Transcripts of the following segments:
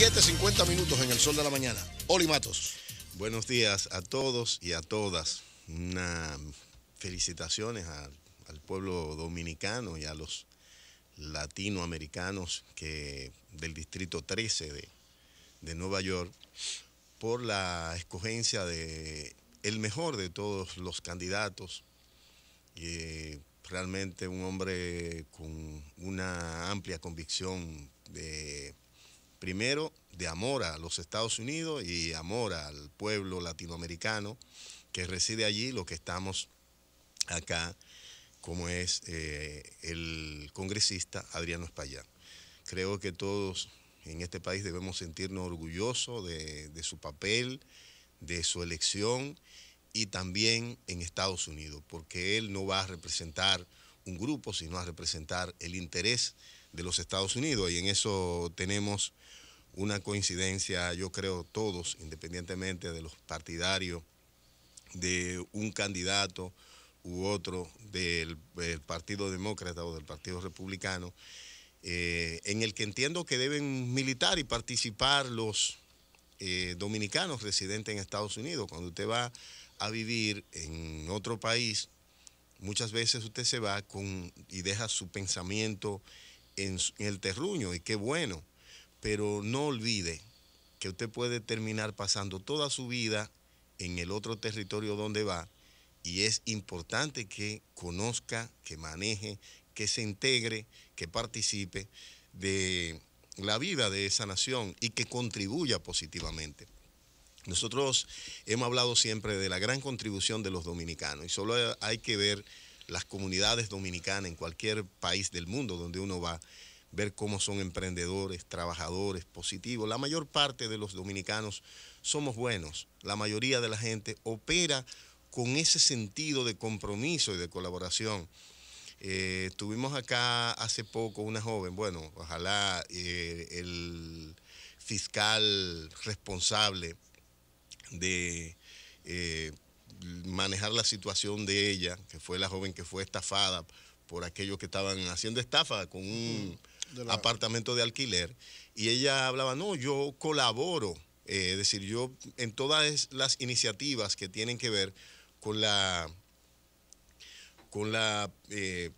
7:50 minutos en el sol de la mañana. Oli Matos. Buenos días a todos y a todas. Una felicitaciones al, pueblo dominicano y a los latinoamericanos que, del distrito 13 de, Nueva York por la escogencia de el mejor de todos los candidatos. realmente un hombre con una amplia convicción de primero de amor a los Estados Unidos y amor al pueblo latinoamericano que reside allí, lo que estamos acá, como es eh, el congresista Adriano Espaillat. Creo que todos en este país debemos sentirnos orgullosos de, de su papel, de su elección y también en Estados Unidos, porque él no va a representar un grupo, sino a representar el interés de los Estados Unidos. Y en eso tenemos una coincidencia, yo creo, todos, independientemente de los partidarios, de un candidato u otro del, Partido Demócrata o del Partido Republicano, eh, en el que entiendo que deben militar y participar los eh, dominicanos residentes en Estados Unidos. Cuando usted va a vivir en otro país, muchas veces usted se va con y deja su pensamiento en el terruño, y qué bueno pero no olvide que usted puede terminar pasando toda su vida en el otro territorio donde va y es importante que conozca, que maneje, que se integre, que participe de la vida de esa nación y que contribuya positivamente. Nosotros hemos hablado siempre de la gran contribución de los dominicanos y solo hay que ver las comunidades dominicanas en cualquier país del mundo donde uno va ver cómo son emprendedores, trabajadores, positivos. La mayor parte de los dominicanos somos buenos. La mayoría de la gente opera con ese sentido de compromiso y de colaboración. Eh, tuvimos acá hace poco una joven, bueno, ojalá eh, el fiscal responsable de eh, manejar la situación de ella, que fue la joven que fue estafada por aquellos que estaban haciendo estafa con un apartamento de alquiler, y ella hablaba, no, yo colaboro, eh, es decir, yo en todas las iniciativas que tienen que ver con la con la eh,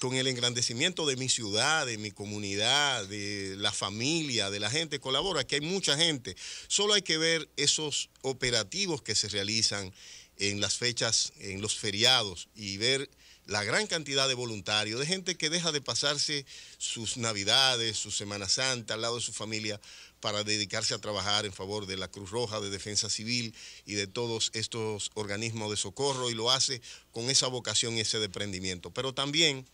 con el engrandecimiento de mi ciudad, de mi comunidad, de la familia, de la gente, colabora, que hay mucha gente. Solo hay que ver esos operativos que se realizan en las fechas, en los feriados, y ver la gran cantidad de voluntarios, de gente que deja de pasarse sus navidades, su Semana Santa al lado de su familia para dedicarse a trabajar en favor de la Cruz Roja, de Defensa Civil y de todos estos organismos de socorro y lo hace con esa vocación y ese desprendimiento. Pero también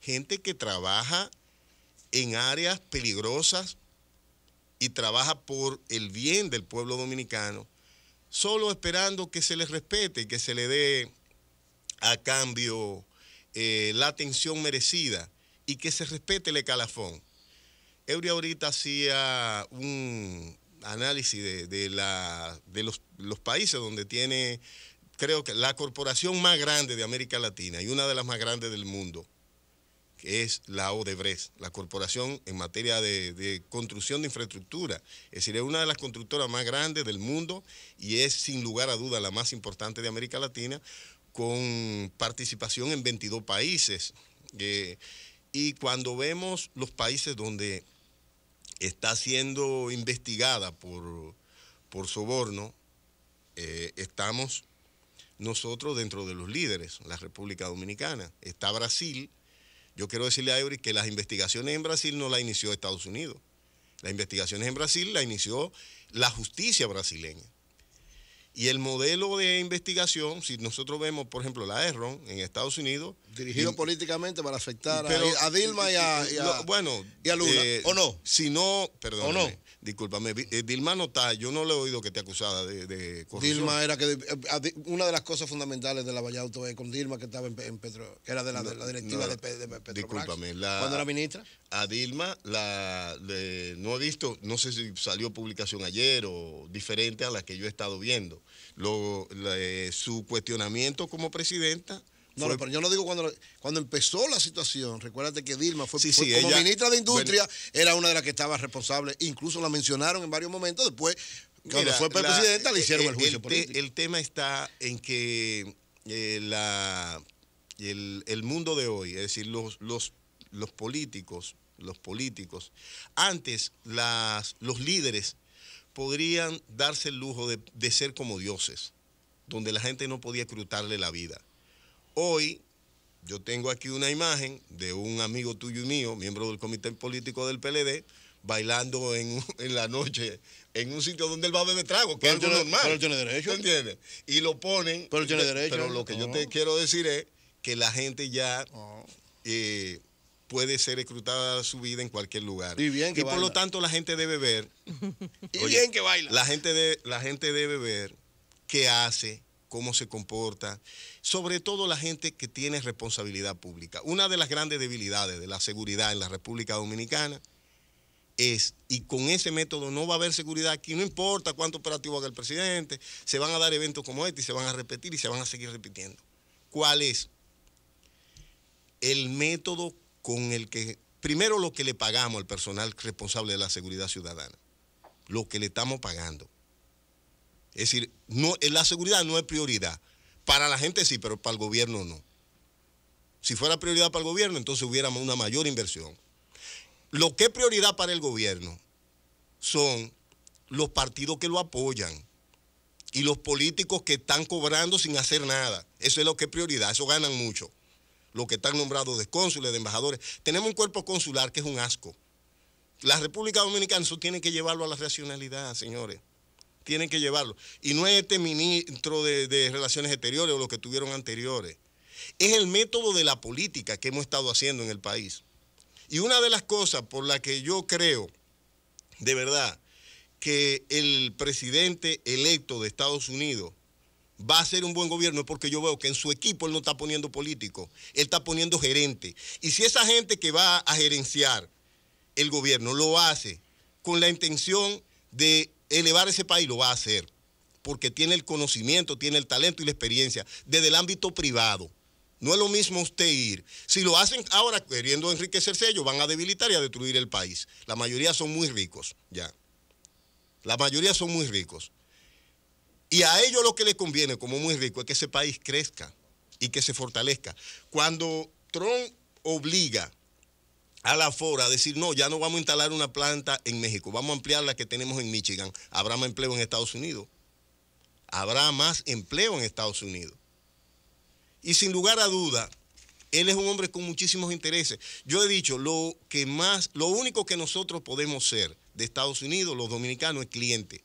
gente que trabaja en áreas peligrosas y trabaja por el bien del pueblo dominicano, solo esperando que se les respete y que se le dé a cambio eh, la atención merecida y que se respete el escalafón. ...Euria ahorita hacía un análisis de, la, de los, países donde tiene, creo que la corporación más grande de América Latina y una de las más grandes del mundo, que es la Odebrecht, la corporación en materia de, de, construcción de infraestructura. Es decir, es una de las constructoras más grandes del mundo y es sin lugar a duda la más importante de América Latina con participación en 22 países. Eh, y cuando vemos los países donde está siendo investigada por, por soborno, eh, estamos nosotros dentro de los líderes, la República Dominicana. Está Brasil. Yo quiero decirle a Eury que las investigaciones en Brasil no las inició Estados Unidos. Las investigaciones en Brasil las inició la justicia brasileña. Y el modelo de investigación, si nosotros vemos, por ejemplo, la ERRON en Estados Unidos. Dirigido políticamente para afectar a, Dilma y a, bueno, y a Lula. Eh, ¿O no? Si no, perdón. ¿O no? Discúlpame, Dilma eh, no está, yo no le he oído que te acusada de, Dilma era que eh, una de las cosas fundamentales de la Vallauto es con Dilma que estaba en, Petro, que era de la, directiva de, Petro. Discúlpame, la, cuando era ministra. A Dilma la no he visto, no sé si salió publicación ayer o diferente a la que yo he estado viendo. Luego, su cuestionamiento como presidenta no, pero yo no digo cuando, cuando empezó la situación. Recuérdate que Dilma fue, como ministra de Industria, era una de las que estaba responsable. Incluso la mencionaron en varios momentos. Después, cuando fue presidenta, le hicieron eh, el, eh, juicio el, el tema está en que eh, el, mundo de hoy, es decir, los, los, políticos, los políticos, antes las, los líderes podrían darse el lujo de, de ser como dioses, donde la gente no podía crutarle la vida. Hoy yo tengo aquí una imagen de un amigo tuyo y mío, miembro del comité político del PLD, bailando en, la noche en un sitio donde él va a beber trago, que es normal. Pero tiene derecho. ¿Entiendes? Y lo ponen. Pero eh, lo que yo ah. te quiero decir es que la gente ya ah. eh, puede ser escrutada su vida en cualquier lugar. Y bien que por lo tanto la gente debe ver. y bien que baila. La gente, de, la gente debe ver qué hace, cómo se comporta, sobre todo la gente que tiene responsabilidad pública. Una de las grandes debilidades de la seguridad en la República Dominicana es, y con ese método no va a haber seguridad aquí, no importa cuánto operativo haga el presidente, se van a dar eventos como este y se van a repetir y se van a seguir repitiendo. ¿Cuál es? El método con el que, primero lo que le pagamos al personal responsable de la seguridad ciudadana, lo que le estamos pagando es decir, no, la seguridad no es prioridad. Para la gente sí, pero para el gobierno no. Si fuera prioridad para el gobierno, entonces hubiéramos una mayor inversión. Lo que es prioridad para el gobierno son los partidos que lo apoyan y los políticos que están cobrando sin hacer nada. Eso es lo que es prioridad, eso ganan mucho. Los que están nombrados de cónsules, de embajadores. Tenemos un cuerpo consular que es un asco. La República Dominicana eso tiene que llevarlo a la racionalidad, señores tienen que llevarlo. Y no es este ministro de, Relaciones Exteriores o los que tuvieron anteriores. Es el método de la política que hemos estado haciendo en el país. Y una de las cosas por las que yo creo, de verdad, que el presidente electo de Estados Unidos va a ser un buen gobierno es porque yo veo que en su equipo él no está poniendo político, él está poniendo gerente. Y si esa gente que va a gerenciar el gobierno lo hace con la intención de elevar ese país, lo va a hacer, porque tiene el conocimiento, tiene el talento y la experiencia desde el ámbito privado. No es lo mismo usted ir. Si lo hacen ahora queriendo enriquecerse ellos, van a debilitar y a destruir el país. La mayoría son muy ricos, ya. La mayoría son muy ricos. Y a ellos lo que les conviene como muy rico es que ese país crezca y que se fortalezca. Cuando Trump obliga a la FORA decir, no, ya no vamos a instalar una planta en México, vamos a ampliar la que tenemos en Michigan. Habrá más empleo en Estados Unidos. Habrá más empleo en Estados Unidos. Y sin lugar a duda, él es un hombre con muchísimos intereses. Yo he dicho, lo que más, lo único que nosotros podemos ser de Estados Unidos, los dominicanos, es cliente.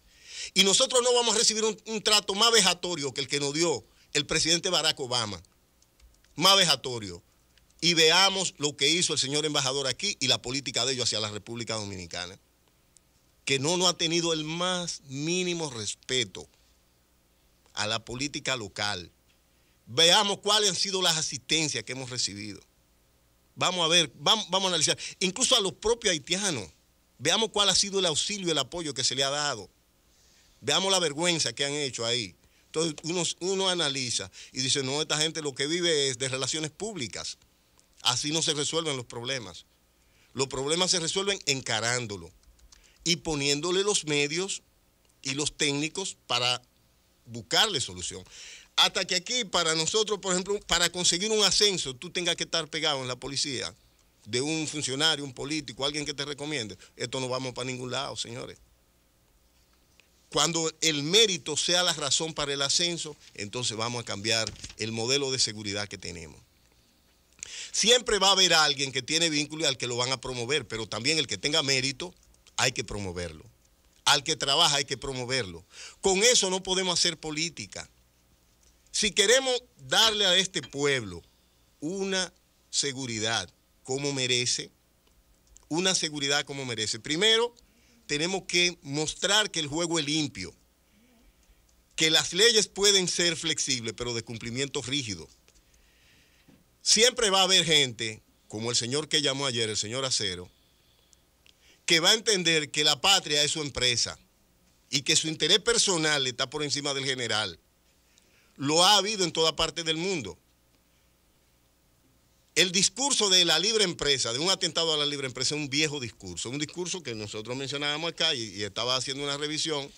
Y nosotros no vamos a recibir un, un trato más vejatorio que el que nos dio el presidente Barack Obama. Más vejatorio y veamos lo que hizo el señor embajador aquí y la política de ellos hacia la República Dominicana, que no, no ha tenido el más mínimo respeto a la política local. Veamos cuáles han sido las asistencias que hemos recibido. Vamos a ver, vamos, a analizar, incluso a los propios haitianos. Veamos cuál ha sido el auxilio, el apoyo que se le ha dado. Veamos la vergüenza que han hecho ahí. Entonces uno, uno analiza y dice, no, esta gente lo que vive es de relaciones públicas. Así no se resuelven los problemas. Los problemas se resuelven encarándolo y poniéndole los medios y los técnicos para buscarle solución. Hasta que aquí, para nosotros, por ejemplo, para conseguir un ascenso, tú tengas que estar pegado en la policía de un funcionario, un político, alguien que te recomiende. Esto no vamos para ningún lado, señores. Cuando el mérito sea la razón para el ascenso, entonces vamos a cambiar el modelo de seguridad que tenemos. Siempre va a haber alguien que tiene vínculo y al que lo van a promover, pero también el que tenga mérito hay que promoverlo. Al que trabaja hay que promoverlo. Con eso no podemos hacer política. Si queremos darle a este pueblo una seguridad como merece, una seguridad como merece, primero tenemos que mostrar que el juego es limpio, que las leyes pueden ser flexibles, pero de cumplimiento rígido siempre va a haber gente, como el señor que llamó ayer, el señor Acero, que va a entender que la patria es su empresa y que su interés personal está por encima del general. Lo ha habido en toda parte del mundo. El discurso de la libre empresa, de un atentado a la libre empresa, es un viejo discurso, un discurso que nosotros mencionábamos acá y, y estaba haciendo una revisión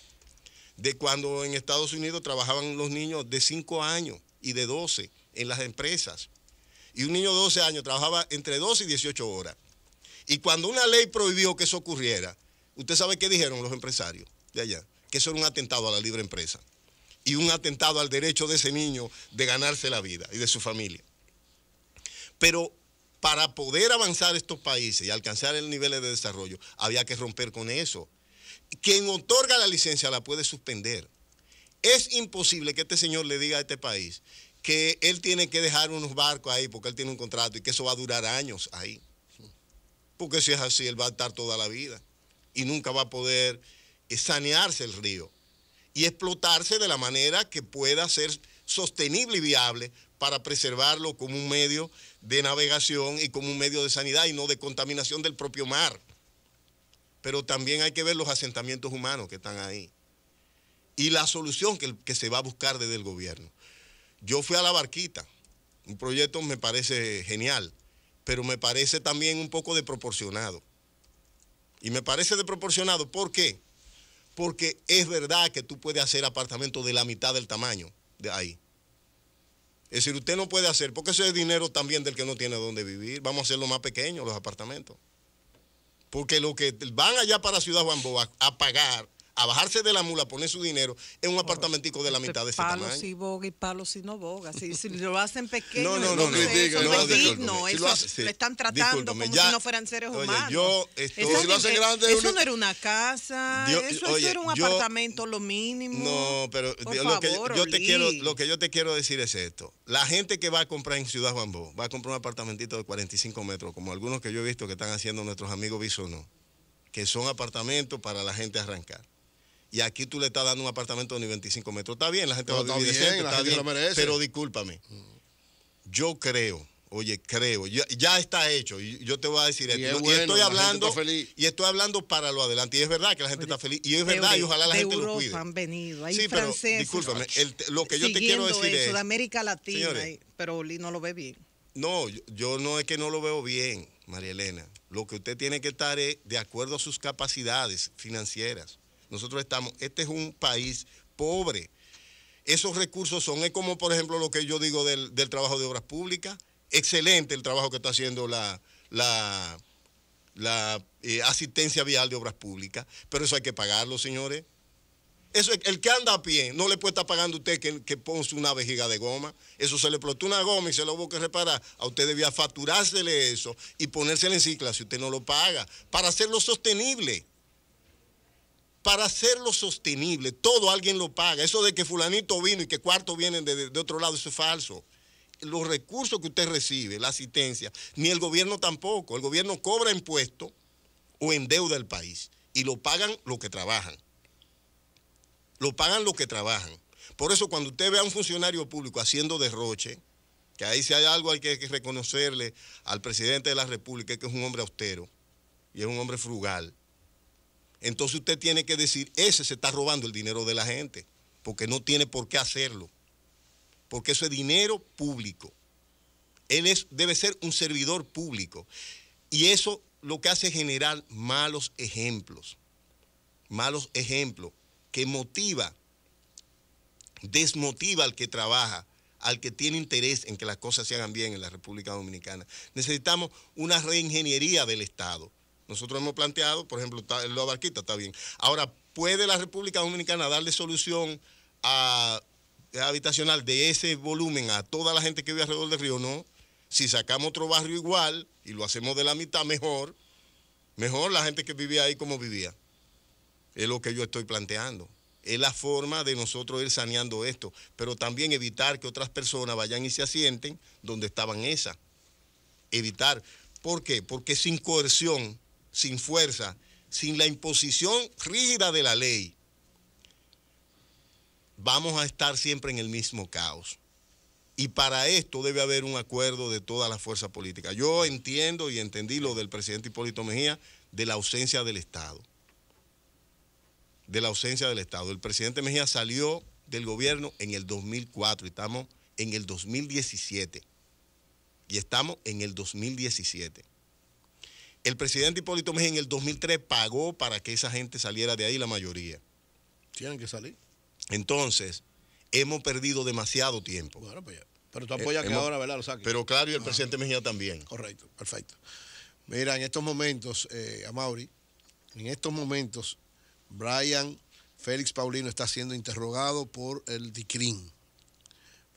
de cuando en Estados Unidos trabajaban los niños de 5 años y de 12 en las empresas y un niño de 12 años trabajaba entre 12 y 18 horas. Y cuando una ley prohibió que eso ocurriera, usted sabe qué dijeron los empresarios de allá, que eso era un atentado a la libre empresa y un atentado al derecho de ese niño de ganarse la vida y de su familia. Pero para poder avanzar estos países y alcanzar el nivel de desarrollo, había que romper con eso. Quien otorga la licencia la puede suspender. Es imposible que este señor le diga a este país que él tiene que dejar unos barcos ahí porque él tiene un contrato y que eso va a durar años ahí. Porque si es así, él va a estar toda la vida y nunca va a poder eh, sanearse el río y explotarse de la manera que pueda ser sostenible y viable para preservarlo como un medio de navegación y como un medio de sanidad y no de contaminación del propio mar. Pero también hay que ver los asentamientos humanos que están ahí y la solución que, se va a buscar desde el gobierno. Yo fui a la barquita, un proyecto me parece genial, pero me parece también un poco desproporcionado. Y me parece desproporcionado, ¿por qué? Porque es verdad que tú puedes hacer apartamentos de la mitad del tamaño de ahí. Es decir, usted no puede hacer, porque ese es dinero también del que no tiene dónde vivir. Vamos a hacerlo más pequeño, los apartamentos. Porque lo que van allá para Ciudad Juan Boa a pagar a bajarse de la mula, poner su dinero en un apartamentico de la este mitad de ese tamaño. Palos si boga y palos si no boga. Si, lo hacen pequeño, no, no, no, no, eso no es digno. eso lo están tratando como si no fueran seres humanos. yo si lo hacen grande, eso no era una casa, eso, era un apartamento, lo mínimo. No, pero lo, que yo te quiero, lo que yo te quiero decir es esto. La gente que va a comprar en Ciudad Juan Bó, va a comprar un apartamentito de 45 metros, como algunos que yo he visto que están haciendo nuestros amigos no que son apartamentos para la gente arrancar y aquí tú le estás dando un apartamento de 25 metros. Está bien, la gente va a lo merece. pero discúlpame. Yo creo, oye, creo, ya, está hecho. Y yo te voy a decir esto. y estoy hablando y estoy hablando para lo adelante. Y es verdad que la gente está feliz. Y es verdad, y ojalá la gente lo cuide. Han venido. Hay sí, pero discúlpame, lo que yo te quiero decir es. De América Latina, pero no lo ve bien. No, yo, yo no es que no lo veo bien, María Elena. Lo que usted tiene que estar es de acuerdo a sus capacidades financieras. Nosotros estamos, este es un país pobre. Esos recursos son, es como por ejemplo lo que yo digo del, trabajo de obras públicas. Excelente el trabajo que está haciendo la, la, la eh, asistencia vial de obras públicas, pero eso hay que pagarlo, señores. Eso, el que anda a pie no le puede estar pagando a usted que, que ponga una vejiga de goma. Eso se le explotó una goma y se lo hubo que reparar. A usted debía facturársele eso y ponérselo en cicla si usted no lo paga para hacerlo sostenible para hacerlo sostenible. Todo alguien lo paga. Eso de que fulanito vino y que cuarto vienen de, otro lado, eso es falso. Los recursos que usted recibe, la asistencia, ni el gobierno tampoco. El gobierno cobra impuestos o endeuda el país y lo pagan los que trabajan. Lo pagan los que trabajan. Por eso cuando usted ve a un funcionario público haciendo derroche, que ahí si hay algo hay que reconocerle al presidente de la República, que es un hombre austero y es un hombre frugal entonces usted tiene que decir, ese se está robando el dinero de la gente, porque no tiene por qué hacerlo, porque eso es dinero público. Él debe ser un servidor público. Y eso lo que hace es generar malos ejemplos, malos ejemplos que motiva, desmotiva al que trabaja, al que tiene interés en que las cosas se hagan bien en la República Dominicana. Necesitamos una reingeniería del Estado nosotros hemos planteado, por ejemplo, lo está bien. Ahora, ¿puede la República Dominicana darle solución habitacional de ese volumen a toda la gente que vive alrededor del río? No. Si sacamos otro barrio igual y lo hacemos de la mitad, mejor. Mejor la gente que vivía ahí como vivía. Es lo que yo estoy planteando. Es la forma de nosotros ir saneando esto, pero también evitar que otras personas vayan y se asienten donde estaban esas. Evitar. ¿Por qué? Porque sin coerción sin fuerza, sin la imposición rígida de la ley, vamos a estar siempre en el mismo caos. Y para esto debe haber un acuerdo de todas las fuerzas políticas. Yo entiendo y entendí lo del presidente Hipólito Mejía de la ausencia del Estado. De la ausencia del Estado. El presidente Mejía salió del gobierno en el 2004 y estamos en el 2017. Y estamos en el 2017. El presidente Hipólito Mejía en el 2003 pagó para que esa gente saliera de ahí, la mayoría. Tienen que salir. Entonces, hemos perdido demasiado tiempo. Pues Pero tú apoyas eh, que ahora, ¿verdad? Lo Pero claro, y el ah, presidente Mejía también. Correcto, perfecto. Mira, en estos momentos, eh, Amaury, en estos momentos, Brian Félix Paulino está siendo interrogado por el DICRIN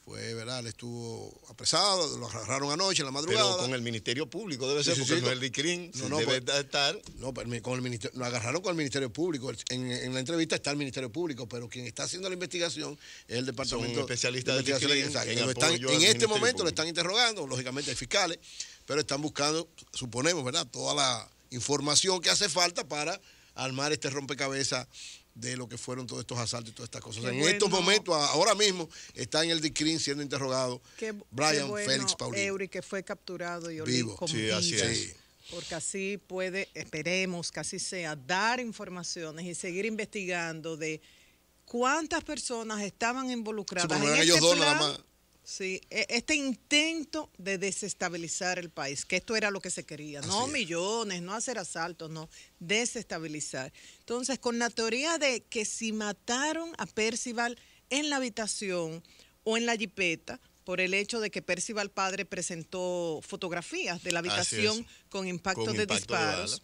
fue, ¿verdad? le estuvo apresado, lo agarraron anoche en la madrugada. Pero con el Ministerio Público debe ser, porque no el DICRIN, debe pues, estar. No, pero pues, con el ministerio, lo agarraron con el Ministerio Público. En, la entrevista está el Ministerio Público, pero quien está haciendo la investigación es el Departamento. especialista de investigación. En, en este momento lo están interrogando, lógicamente hay fiscales, pero están buscando, suponemos, ¿verdad?, toda la información que hace falta para armar este rompecabezas de lo que fueron todos estos asaltos y todas estas cosas. en estos momentos, ahora mismo, está en el DICRIN siendo interrogado Brian Félix Paulino. que fue capturado y vivo. Porque así puede, esperemos que así sea, dar informaciones y seguir investigando de cuántas personas estaban involucradas en este ellos Sí, e, este intento de desestabilizar el país, que esto era lo que se quería, no millones, no hacer asaltos, no, desestabilizar. Entonces, con la teoría de que si mataron a Percival en la habitación o en la yipeta por el hecho de que Percival padre presentó fotografías de la habitación con impactos de disparos,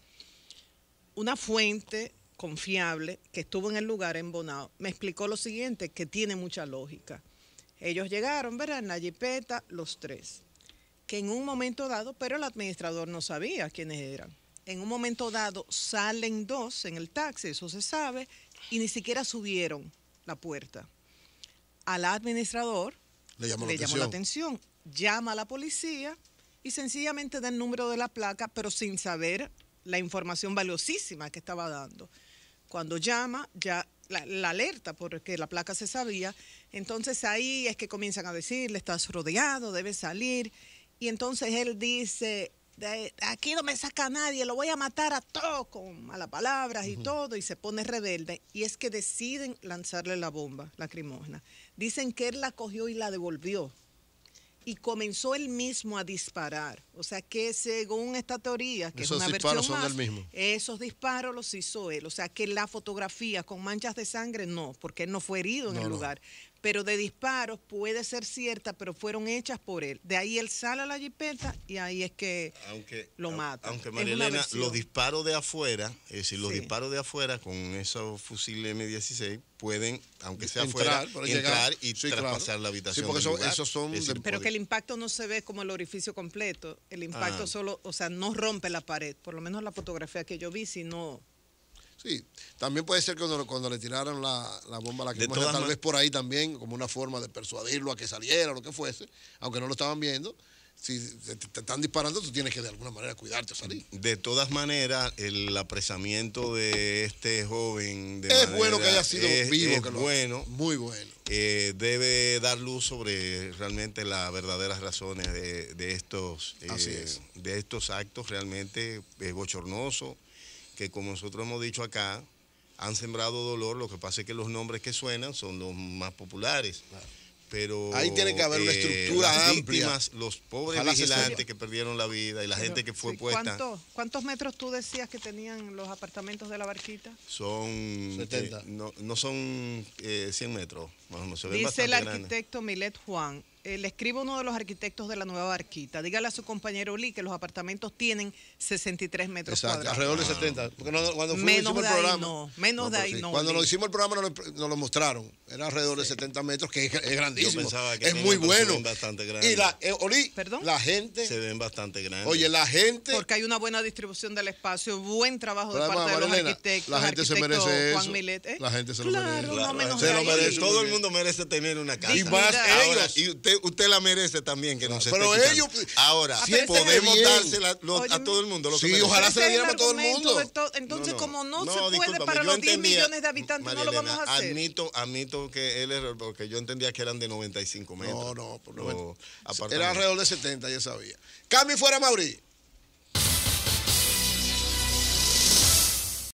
una fuente confiable que estuvo en el lugar en Bonao me explicó lo siguiente, que tiene mucha lógica ellos llegaron, ¿verdad? Nayipeta, los tres. Que en un momento dado, pero el administrador no sabía quiénes eran. En un momento dado salen dos en el taxi, eso se sabe, y ni siquiera subieron la puerta. Al administrador le llamó, la atención, llama a la policía y sencillamente da el número de la placa, pero sin saber la información valiosísima que estaba dando. Cuando llama, ya la, alerta porque la placa se sabía. Entonces ahí es que comienzan a decirle, estás rodeado, debes salir. Y entonces él dice, aquí no me saca nadie, lo voy a matar a todos con malas palabras y todo, y se pone rebelde. Y es que deciden lanzarle la bomba lacrimógena. Dicen que él la cogió y la devolvió y comenzó él mismo a disparar. O sea que según esta teoría, que es una versión más, mismo. esos disparos los hizo él. O sea que la fotografía con manchas de sangre no, porque él no fue herido en el lugar pero de disparos puede ser cierta, pero fueron hechas por él. De ahí él sale a la jipeta y ahí es que lo mata. Aunque María los disparos de afuera, es decir, los disparos de afuera con esos fusiles M16 pueden, aunque sea afuera, entrar y traspasar la habitación. Sí, porque esos son pero que el impacto no se ve como el orificio completo. El impacto ah. solo, o sea, no rompe la pared. Por lo menos la fotografía que yo vi, no... Sí, también puede ser que cuando, le tiraron la, bomba a la que tal vez por ahí también, como una forma de persuadirlo a que saliera, o lo que fuese, aunque no lo estaban viendo. Si te, están disparando, tú tienes que de alguna manera cuidarte salir. De todas maneras, el apresamiento de este joven. es bueno que haya sido vivo. que lo, bueno. muy bueno. Eh, debe dar luz sobre realmente las verdaderas razones de, de estos, eh, de estos actos realmente eh, bochornosos que como nosotros hemos dicho acá, han sembrado dolor, lo que pasa es que los nombres que suenan son los más populares. Pero ahí tiene que haber una eh, estructura amplia. los pobres vigilantes que perdieron la vida y la gente que fue puesta. ¿Cuántos metros tú decías que tenían los apartamentos de la barquita? Son 70. Eh, no, son 100 eh, metros, Dice el arquitecto Milet Juan, eh, le a uno de los arquitectos de la nueva barquita. Dígale a su compañero Oli que los apartamentos tienen 63 metros Exacto, cuadrados. alrededor de 70. Porque cuando menos hicimos de el programa. Ahí no, menos de ahí no. Cuando lo hicimos el programa nos lo, mostraron. Era alrededor de 70 metros, que es, Yo pensaba Que es muy bueno. Se bastante grande. Y la, eh, Oli, la gente. Se ven bastante grandes. Oye, la gente. Porque hay una buena distribución del espacio, buen trabajo de parte de los arquitectos. La gente se merece Juan Milet, ¿eh? La gente se lo merece. se lo merece. Todo el mundo merece tener una casa. Y más Y usted usted, la merece también que no se Pero ellos. Ahora, ah, si podemos dársela a todo el mundo. Lo sí, ojalá se la dieran a todo el mundo. entonces, como no, se puede para los 10 millones de habitantes, no lo vamos a hacer. Admito, admito que el error, porque yo entendía que eran de 95 metros. No, no, Era alrededor de 70, yo sabía. Cami fuera Mauri.